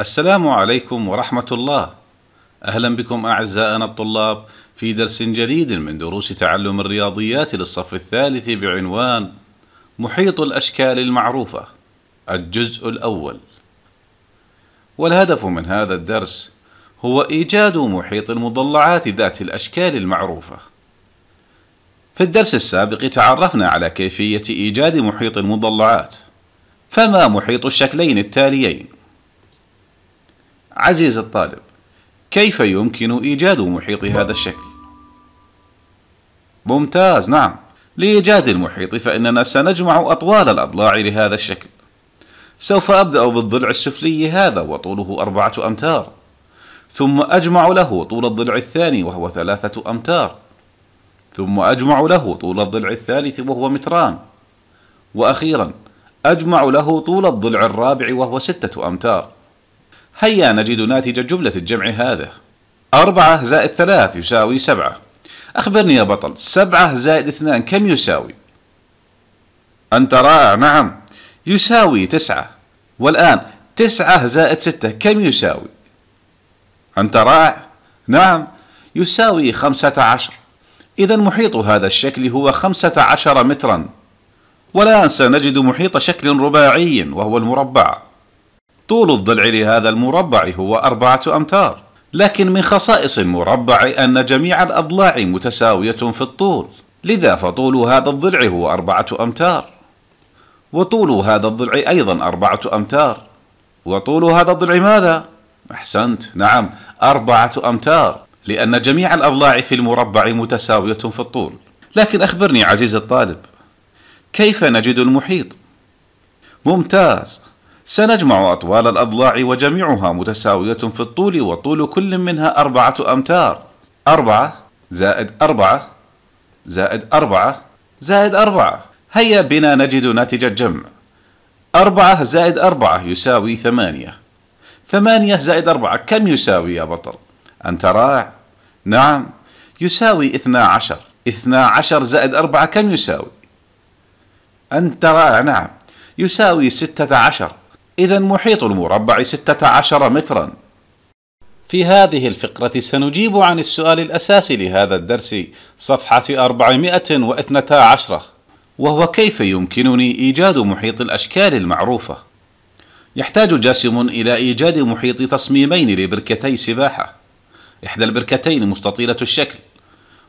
السلام عليكم ورحمة الله. أهلا بكم أعزائنا الطلاب في درس جديد من دروس تعلم الرياضيات للصف الثالث بعنوان محيط الأشكال المعروفة الجزء الأول. والهدف من هذا الدرس هو إيجاد محيط المضلعات ذات الأشكال المعروفة. في الدرس السابق تعرفنا على كيفية إيجاد محيط المضلعات. فما محيط الشكلين التاليين؟ عزيز الطالب كيف يمكن إيجاد محيط هذا الشكل؟ ممتاز نعم لإيجاد المحيط فإننا سنجمع أطوال الأضلاع لهذا الشكل سوف أبدأ بالضلع السفلي هذا وطوله أربعة أمتار ثم أجمع له طول الضلع الثاني وهو ثلاثة أمتار ثم أجمع له طول الضلع الثالث وهو متران وأخيرا أجمع له طول الضلع الرابع وهو ستة أمتار هيا نجد ناتج جملة الجمع هذا أربعة زائد ثلاث يساوي سبعة أخبرني يا بطل سبعة زائد اثنان كم يساوي أنت رائع نعم يساوي تسعة والآن تسعة زائد ستة كم يساوي أنت رائع نعم يساوي خمسة عشر إذا محيط هذا الشكل هو خمسة عشر مترا والآن سنجد محيط شكل رباعي وهو المربع طول الضلع لهذا المربع هو أربعة أمتار لكن من خصائص المربع أن جميع الأضلاع متساوية في الطول لذا فطول هذا الضلع هو أربعة أمتار وطول هذا الضلع أيضا أربعة أمتار وطول هذا الضلع ماذا؟ أحسنت نعم أربعة أمتار لأن جميع الأضلاع في المربع متساوية في الطول لكن أخبرني عزيزي الطالب كيف نجد المحيط؟ ممتاز سنجمع أطوال الأضلاع وجميعها متساوية في الطول وطول كل منها أربعة أمتار أربعة زائد أربعة زائد أربعة زائد أربعة هيا بنا نجد ناتج الجمع أربعة زائد أربعة يساوي ثمانية ثمانية زائد أربعة كم يساوي يا بطل؟ أنت رائع نعم يساوي اثنا عشر اثنا عشر زائد أربعة كم يساوي؟ أنت رائع نعم يساوي ستة عشر إذا محيط المربع 16 مترا في هذه الفقرة سنجيب عن السؤال الأساسي لهذا الدرس صفحة 412 وهو كيف يمكنني إيجاد محيط الأشكال المعروفة يحتاج جاسم إلى إيجاد محيط تصميمين لبركتي سباحة إحدى البركتين مستطيلة الشكل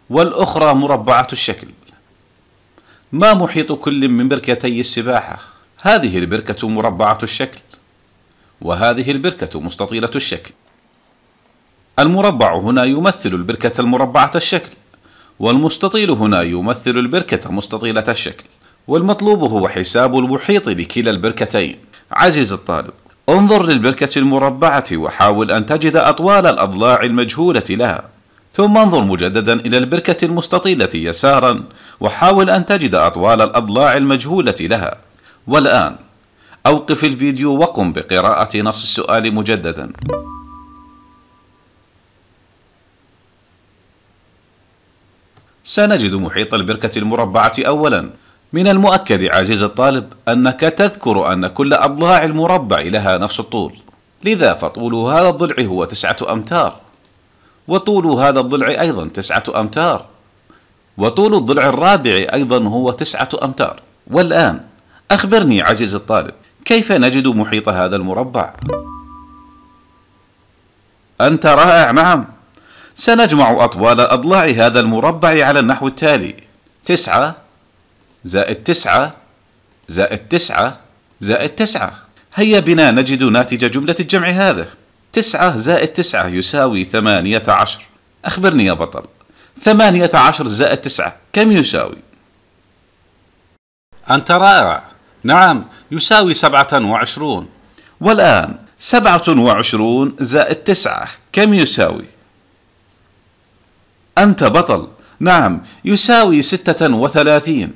والأخرى مربعة الشكل ما محيط كل من بركتي السباحة؟ هذه البركة مربعة الشكل وهذه البركة مستطيلة الشكل المربع هنا يمثل البركة المربعة الشكل والمستطيل هنا يمثل البركة مستطيلة الشكل والمطلوب هو حساب المحيط لكلا البركتين عزيز الطالب انظر للبركة المربعة وحاول أن تجد أطوال الأضلاع المجهولة لها ثم انظر مجددا إلى البركة المستطيلة يسارا وحاول أن تجد أطوال الأضلاع المجهولة لها والآن أوقف الفيديو وقم بقراءة نص السؤال مجددا سنجد محيط البركة المربعة أولا من المؤكد عزيز الطالب أنك تذكر أن كل أضلاع المربع لها نفس الطول لذا فطول هذا الضلع هو تسعة أمتار وطول هذا الضلع أيضا تسعة أمتار وطول الضلع الرابع أيضا هو تسعة أمتار والآن أخبرني عزيز الطالب كيف نجد محيط هذا المربع؟ أنت رائع نعم سنجمع أطوال أضلاع هذا المربع على النحو التالي تسعة زائد تسعة زائد تسعة زائد تسعة هيا بنا نجد ناتج جملة الجمع هذا تسعة زائد تسعة يساوي ثمانية عشر أخبرني يا بطل ثمانية عشر زائد تسعة كم يساوي؟ أنت رائع نعم يساوي سبعة وعشرون والآن سبعة وعشرون زائد تسعة كم يساوي؟ أنت بطل نعم يساوي ستة وثلاثين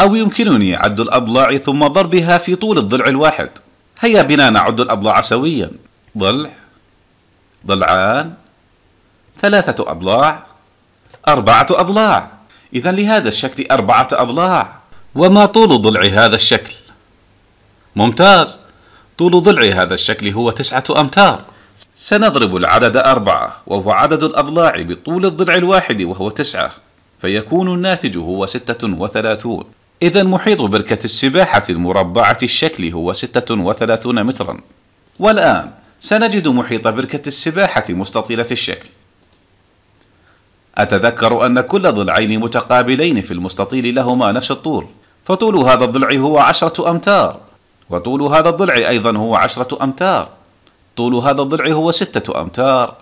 أو يمكنني عد الأضلاع ثم ضربها في طول الضلع الواحد هيا بنا نعد الأضلاع سويا ضلع ضلعان ثلاثة أضلاع أربعة أضلاع إذا لهذا الشكل أربعة أضلاع وما طول ضلع هذا الشكل ممتاز طول ضلع هذا الشكل هو تسعة أمتار سنضرب العدد أربعة وهو عدد الأضلاع بطول الضلع الواحد وهو تسعة فيكون الناتج هو ستة وثلاثون إذا محيط بركة السباحة المربعة الشكل هو ستة وثلاثون مترا والآن سنجد محيط بركة السباحة مستطيلة الشكل أتذكر أن كل ضلعين متقابلين في المستطيل لهما نفس الطول فطول هذا الضلع هو عشرة أمتار وطول هذا الضلع أيضا هو عشرة أمتار طول هذا الضلع هو ستة أمتار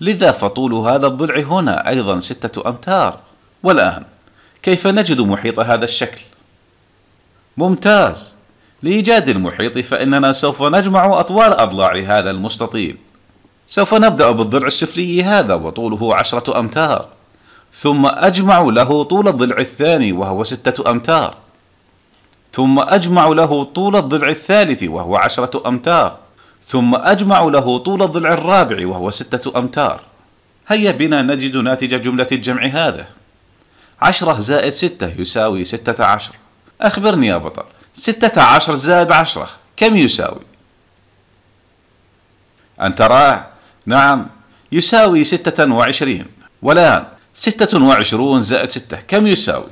لذا فطول هذا الضلع هنا أيضا ستة أمتار والآن كيف نجد محيط هذا الشكل؟ ممتاز لإيجاد المحيط فإننا سوف نجمع أطوال أضلاع هذا المستطيل سوف نبدأ بالضلع السفلي هذا وطوله عشرة أمتار ثم أجمع له طول الضلع الثاني وهو ستة أمتار ثم أجمع له طول الضلع الثالث وهو عشرة أمتار ثم أجمع له طول الضلع الرابع وهو ستة أمتار هيا بنا نجد ناتج جملة الجمع هذا عشرة زائد ستة يساوي ستة عشر أخبرني يا بطل ستة عشر زائد عشرة كم يساوي؟ أنت رائع نعم يساوي ستة وعشرين والآن ستة وعشرون زائد ستة كم يساوي؟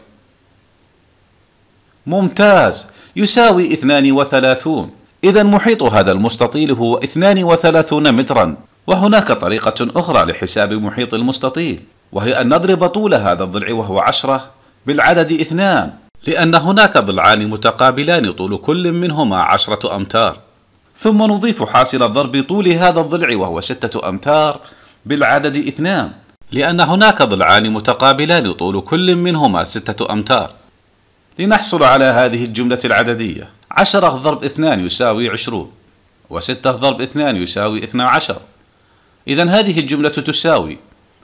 ممتاز يساوي 32 إذا محيط هذا المستطيل هو 32 مترا وهناك طريقة أخرى لحساب محيط المستطيل وهي أن نضرب طول هذا الضلع وهو 10 بالعدد اثنان لأن هناك ضلعان متقابلان طول كل منهما عشرة أمتار ثم نضيف حاصل ضرب طول هذا الضلع وهو ستة أمتار بالعدد اثنان لأن هناك ضلعان متقابلان طول كل منهما ستة أمتار لنحصل على هذه الجملة العددية عشرة ضرب اثنان يساوي عشرون وستة ضرب اثنان يساوي اثنا عشر إذا هذه الجملة تساوي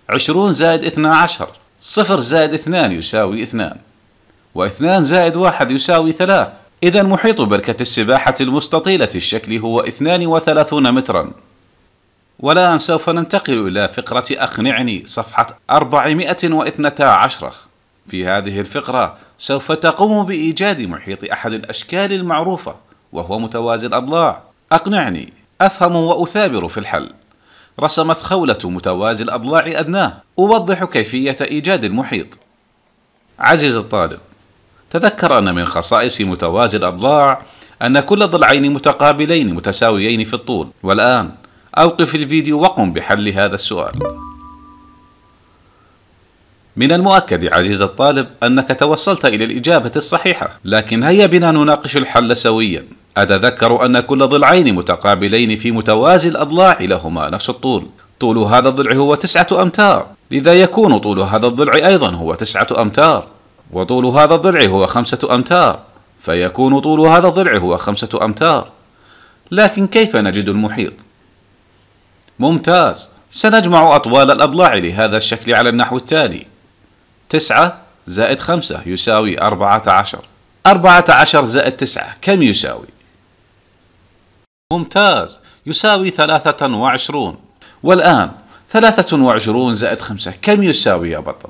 عشرون زائد اثنا عشر صفر زائد اثنان يساوي اثنان واثنان زائد واحد يساوي ثلاث إذا محيط بركة السباحة المستطيلة الشكل هو اثنان وثلاثون مترا والآن سوف ننتقل إلى فقرة أقنعني صفحة أربعمائة واثنتا عشرة في هذه الفقرة سوف تقوم بإيجاد محيط أحد الأشكال المعروفة وهو متوازي الأضلاع أقنعني أفهم وأثابر في الحل رسمت خولة متوازي الأضلاع أدناه أوضح كيفية إيجاد المحيط عزيز الطالب تذكر أن من خصائص متوازي الأضلاع أن كل ضلعين متقابلين متساويين في الطول والآن أوقف الفيديو وقم بحل هذا السؤال من المؤكد عزيز الطالب أنك توصلت إلى الإجابة الصحيحة لكن هيا بنا نناقش الحل سويا أتذكر أن كل ضلعين متقابلين في متوازي الأضلاع لهما نفس الطول طول هذا الضلع هو تسعة أمتار لذا يكون طول هذا الضلع أيضا هو تسعة أمتار وطول هذا الضلع هو خمسة أمتار فيكون طول هذا الضلع هو خمسة أمتار لكن كيف نجد المحيط؟ ممتاز سنجمع أطوال الأضلاع لهذا الشكل على النحو التالي 9 زائد 5 يساوي 14 14 زائد 9 كم يساوي؟ ممتاز يساوي 23 والآن 23 زائد 5 كم يساوي يا بطل؟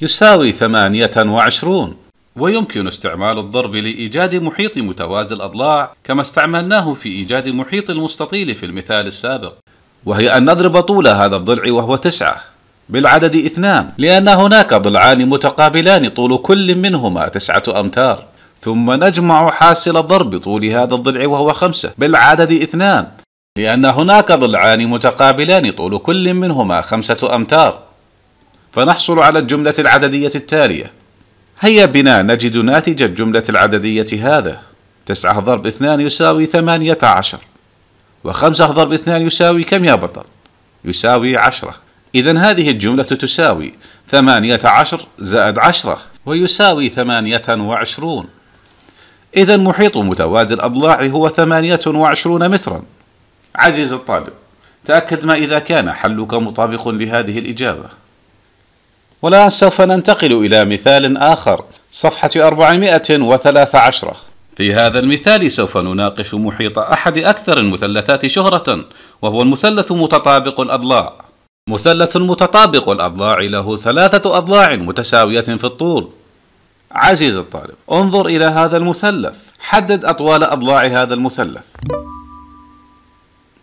يساوي 28 ويمكن استعمال الضرب لإيجاد محيط متوازي الأضلاع كما استعملناه في إيجاد محيط المستطيل في المثال السابق وهي أن نضرب طول هذا الضلع وهو 9 بالعدد اثنان لأن هناك ضلعان متقابلان طول كل منهما تسعة أمتار ثم نجمع حاصل ضرب طول هذا الضلع وهو خمسة بالعدد اثنان لأن هناك ضلعان متقابلان طول كل منهما خمسة أمتار فنحصل على الجملة العددية التالية هيا بنا نجد ناتج الجملة العددية هذا تسعة ضرب اثنان يساوي ثمانية عشر وخمسة ضرب اثنان يساوي كم يا بطل؟ يساوي عشرة إذا هذه الجملة تساوي ثمانية عشر زائد عشرة ويساوي ثمانية وعشرون إذا محيط متوازي الأضلاع هو ثمانية وعشرون مترا عزيزي الطالب تأكد ما إذا كان حلك مطابق لهذه الإجابة والآن سوف ننتقل إلى مثال آخر صفحة 413 في هذا المثال سوف نناقش محيط أحد أكثر المثلثات شهرة وهو المثلث متطابق الأضلاع مثلث متطابق الأضلاع له ثلاثة أضلاع متساوية في الطول عزيزي الطالب انظر إلى هذا المثلث حدد أطوال أضلاع هذا المثلث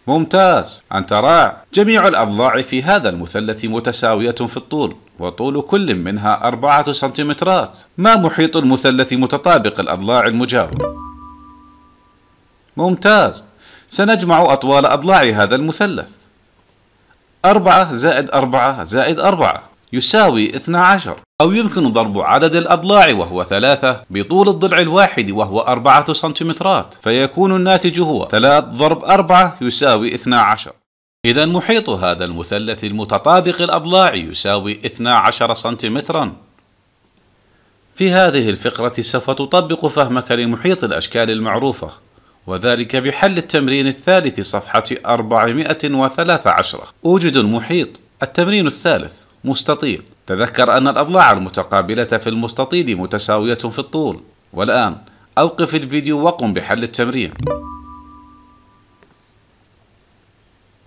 ممتاز أنت رائع جميع الأضلاع في هذا المثلث متساوية في الطول وطول كل منها أربعة سنتيمترات ما محيط المثلث متطابق الأضلاع المجاور ممتاز سنجمع أطوال أضلاع هذا المثلث 4 زائد 4 زائد 4 يساوي 12 أو يمكن ضرب عدد الأضلاع وهو ثلاثة بطول الضلع الواحد وهو أربعة سنتيمترات فيكون الناتج هو 3 ضرب 4 يساوي 12 إذا محيط هذا المثلث المتطابق الأضلاع يساوي 12 سنتيمترا في هذه الفقرة سوف تطبق فهمك لمحيط الأشكال المعروفة وذلك بحل التمرين الثالث صفحة 413 أوجد المحيط التمرين الثالث مستطيل تذكر أن الأضلاع المتقابلة في المستطيل متساوية في الطول والآن أوقف الفيديو وقم بحل التمرين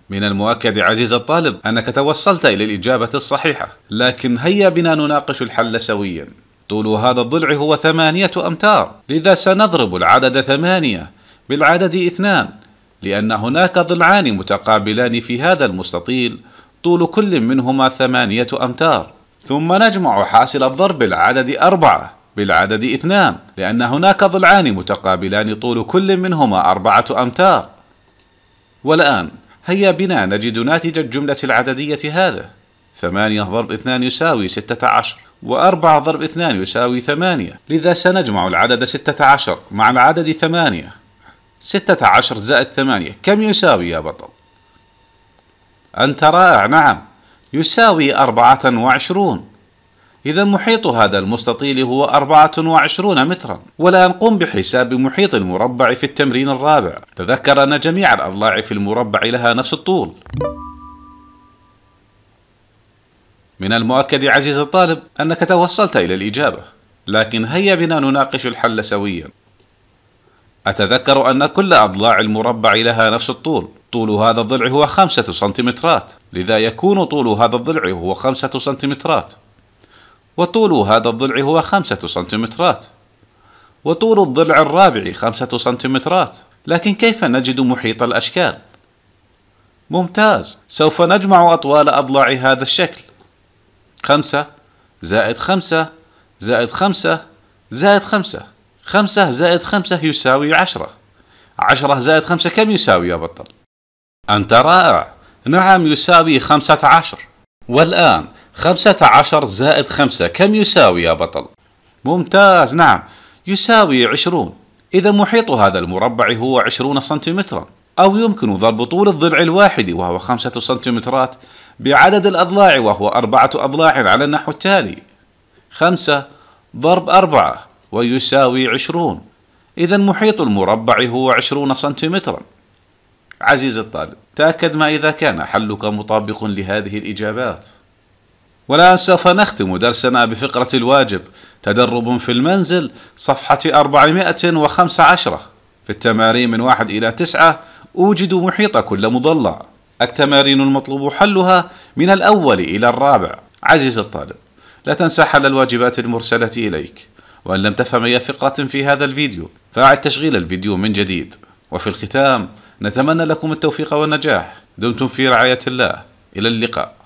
من المؤكد عزيز الطالب أنك توصلت إلى الإجابة الصحيحة لكن هيا بنا نناقش الحل سويا طول هذا الضلع هو ثمانية أمتار لذا سنضرب العدد ثمانية بالعدد اثنان لأن هناك ضلعان متقابلان في هذا المستطيل طول كل منهما ثمانية أمتار ثم نجمع حاصل الضرب العدد أربعة بالعدد اثنان لأن هناك ضلعان متقابلان طول كل منهما أربعة أمتار والآن هيا بنا نجد ناتج الجملة العددية هذا ثمانية ضرب اثنان يساوي ستة عشر وأربعة ضرب اثنان يساوي ثمانية لذا سنجمع العدد ستة عشر مع العدد ثمانية ستة عشر زائد ثمانية كم يساوي يا بطل أنت رائع نعم يساوي أربعة وعشرون إذا محيط هذا المستطيل هو 24 مترا والآن قم بحساب محيط المربع في التمرين الرابع تذكر أن جميع الأضلاع في المربع لها نفس الطول من المؤكد عزيز الطالب أنك توصلت إلى الإجابة لكن هيا بنا نناقش الحل سويا أتذكر أن كل أضلاع المربع لها نفس الطول طول هذا الضلع هو خمسة سنتيمترات لذا يكون طول هذا الضلع هو خمسة سنتيمترات وطول هذا الضلع هو خمسة سنتيمترات وطول الضلع الرابع خمسة سنتيمترات لكن كيف نجد محيط الأشكال؟ ممتاز سوف نجمع أطوال أضلاع هذا الشكل خمسة زائد خمسة زائد خمسة زائد خمسة خمسة زائد خمسة يساوي عشرة عشرة زائد خمسة كم يساوي يا بطل أنت رائع نعم يساوي خمسة عشر والآن خمسة عشر زائد خمسة كم يساوي يا بطل ممتاز نعم يساوي عشرون إذا محيط هذا المربع هو عشرون سنتيمترا أو يمكن ضرب طول الضلع الواحد وهو خمسة سنتيمترات بعدد الأضلاع وهو أربعة أضلاع على النحو التالي خمسة ضرب أربعة ويساوي عشرون إذا محيط المربع هو عشرون سنتيمترا عزيزي الطالب تأكد ما إذا كان حلك مطابق لهذه الإجابات والآن سوف نختم درسنا بفقرة الواجب تدرب في المنزل صفحة 415 في التمارين من 1 إلى 9 أوجد محيط كل مضلع التمارين المطلوب حلها من الأول إلى الرابع عزيزي الطالب لا تنسى حل الواجبات المرسلة إليك وإن لم تفهم أي فقرة في هذا الفيديو فأعد تشغيل الفيديو من جديد وفي الختام نتمنى لكم التوفيق والنجاح دمتم في رعاية الله إلى اللقاء